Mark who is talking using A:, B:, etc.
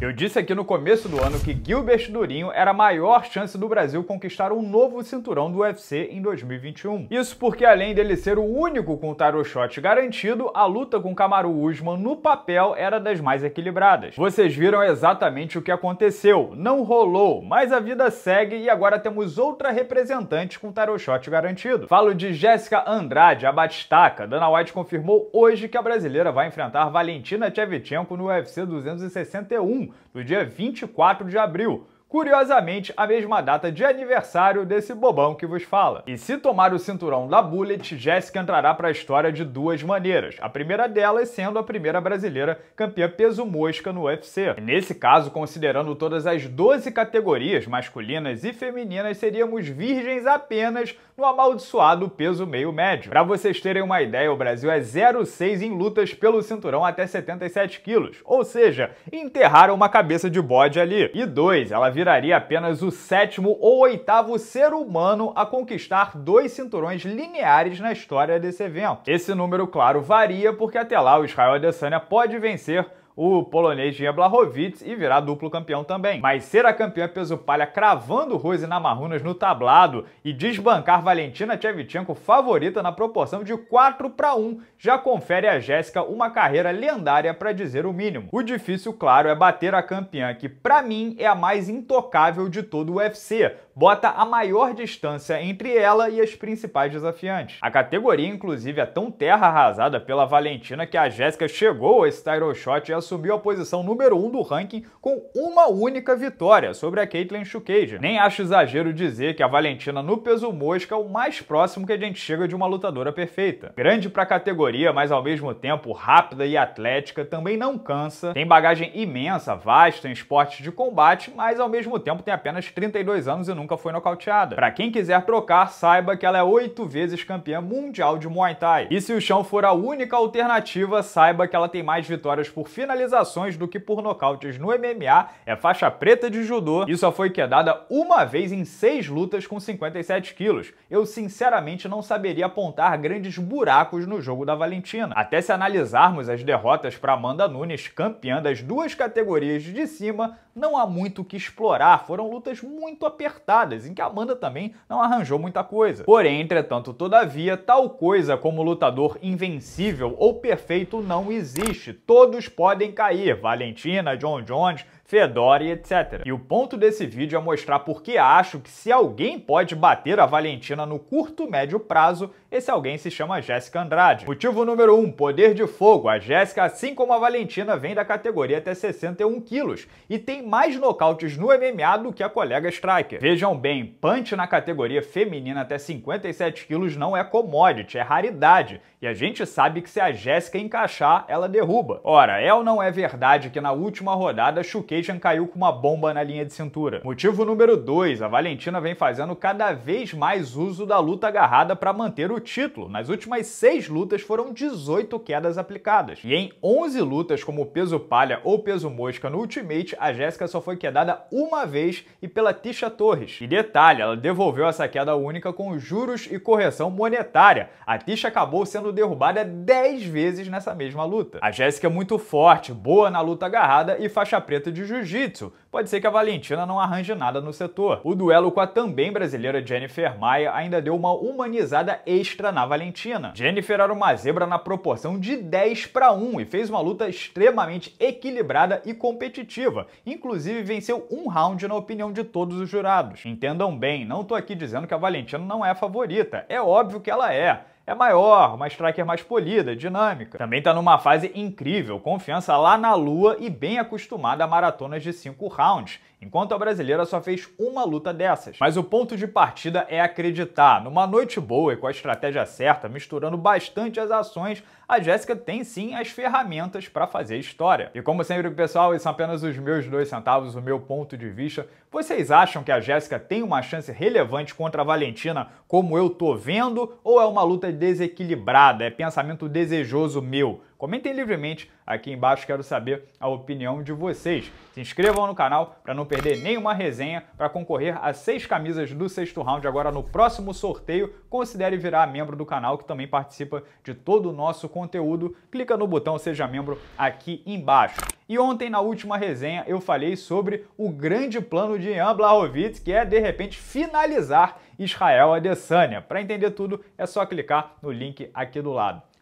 A: Eu disse aqui no começo do ano que Gilbert Durinho era a maior chance do Brasil conquistar um novo cinturão do UFC em 2021. Isso porque além dele ser o único com o tarot shot garantido, a luta com Kamaru Usman no papel era das mais equilibradas. Vocês viram exatamente o que aconteceu, não rolou, mas a vida segue e agora temos outra representante com tarot shot garantido. Falo de Jéssica Andrade, a Batistaca. Dana White confirmou hoje que a brasileira vai enfrentar Valentina Tchevchenko no UFC 261 do dia 24 de abril curiosamente a mesma data de aniversário desse bobão que vos fala. E se tomar o cinturão da Bullet, Jessica entrará para a história de duas maneiras. A primeira delas sendo a primeira brasileira campeã peso mosca no UFC. nesse caso, considerando todas as 12 categorias masculinas e femininas, seríamos virgens apenas no amaldiçoado peso meio médio. Para vocês terem uma ideia, o Brasil é 0,6 em lutas pelo cinturão até 77 quilos, ou seja, enterraram uma cabeça de bode ali. E dois, ela viraria apenas o sétimo ou oitavo ser humano a conquistar dois cinturões lineares na história desse evento. Esse número, claro, varia porque até lá o Israel Adesanya pode vencer o polonês Jean Blachowicz e virar duplo campeão também. Mas ser a campeã é peso palha cravando Rose Namarunas no tablado e desbancar Valentina Tchevchenko favorita na proporção de 4 para 1 já confere a Jéssica uma carreira lendária para dizer o mínimo. O difícil, claro, é bater a campeã que para mim é a mais intocável de todo o UFC, bota a maior distância entre ela e as principais desafiantes. A categoria, inclusive, é tão terra arrasada pela Valentina que a Jéssica chegou a esse title shot e assumiu a posição número 1 um do ranking com uma única vitória sobre a Caitlyn Shukage. Nem acho exagero dizer que a Valentina no peso mosca é o mais próximo que a gente chega de uma lutadora perfeita. Grande pra categoria, mas ao mesmo tempo rápida e atlética, também não cansa, tem bagagem imensa, vasta em esportes de combate, mas ao mesmo tempo tem apenas 32 anos e nunca nunca foi nocauteada. Para quem quiser trocar, saiba que ela é oito vezes campeã mundial de Muay Thai. E se o chão for a única alternativa, saiba que ela tem mais vitórias por finalizações do que por nocautes no MMA, é faixa preta de judô e só foi quedada uma vez em seis lutas com 57 quilos. Eu sinceramente não saberia apontar grandes buracos no jogo da Valentina. Até se analisarmos as derrotas para Amanda Nunes, campeã das duas categorias de cima, não há muito o que explorar, foram lutas muito apertadas temporadas, em que Amanda também não arranjou muita coisa. Porém, entretanto, todavia, tal coisa como lutador invencível ou perfeito não existe. Todos podem cair. Valentina, John Jones, Fedora e etc. E o ponto desse vídeo é mostrar porque acho que se alguém pode bater a Valentina no curto médio prazo, esse alguém se chama Jéssica Andrade. Motivo número 1, um, poder de fogo. A Jéssica, assim como a Valentina, vem da categoria até 61 quilos e tem mais nocautes no MMA do que a colega Striker. Vejam bem, punch na categoria feminina até 57 quilos não é commodity, é raridade. E a gente sabe que se a Jéssica encaixar, ela derruba. Ora, é ou não é verdade que na última rodada Chuquei Cajun caiu com uma bomba na linha de cintura. Motivo número 2, a Valentina vem fazendo cada vez mais uso da luta agarrada para manter o título. Nas últimas seis lutas foram 18 quedas aplicadas. E em 11 lutas como peso palha ou peso mosca no Ultimate, a Jéssica só foi quedada uma vez e pela Tisha Torres. E detalhe, ela devolveu essa queda única com juros e correção monetária. A Tisha acabou sendo derrubada 10 vezes nessa mesma luta. A Jéssica é muito forte, boa na luta agarrada e faixa preta de jiu-jitsu. Pode ser que a Valentina não arranje nada no setor. O duelo com a também brasileira Jennifer Maia ainda deu uma humanizada extra na Valentina. Jennifer era uma zebra na proporção de 10 para 1 e fez uma luta extremamente equilibrada e competitiva. Inclusive venceu um round na opinião de todos os jurados. Entendam bem, não tô aqui dizendo que a Valentina não é a favorita. É óbvio que ela é é maior, uma striker mais polida, dinâmica. Também está numa fase incrível, confiança lá na lua e bem acostumada a maratonas de 5 rounds, enquanto a brasileira só fez uma luta dessas. Mas o ponto de partida é acreditar. Numa noite boa e com a estratégia certa, misturando bastante as ações, a Jéssica tem sim as ferramentas para fazer história. E como sempre, pessoal, esses são apenas os meus dois centavos, o meu ponto de vista. Vocês acham que a Jéssica tem uma chance relevante contra a Valentina, como eu tô vendo, ou é uma luta desequilibrada, é pensamento desejoso meu. Comentem livremente aqui embaixo, quero saber a opinião de vocês. Se inscrevam no canal para não perder nenhuma resenha, para concorrer a seis camisas do sexto round agora no próximo sorteio. Considere virar membro do canal que também participa de todo o nosso conteúdo. Clica no botão Seja Membro aqui embaixo. E ontem, na última resenha, eu falei sobre o grande plano de Ian Blachowicz, que é, de repente, finalizar Israel Adesanya. Para entender tudo, é só clicar no link aqui do lado.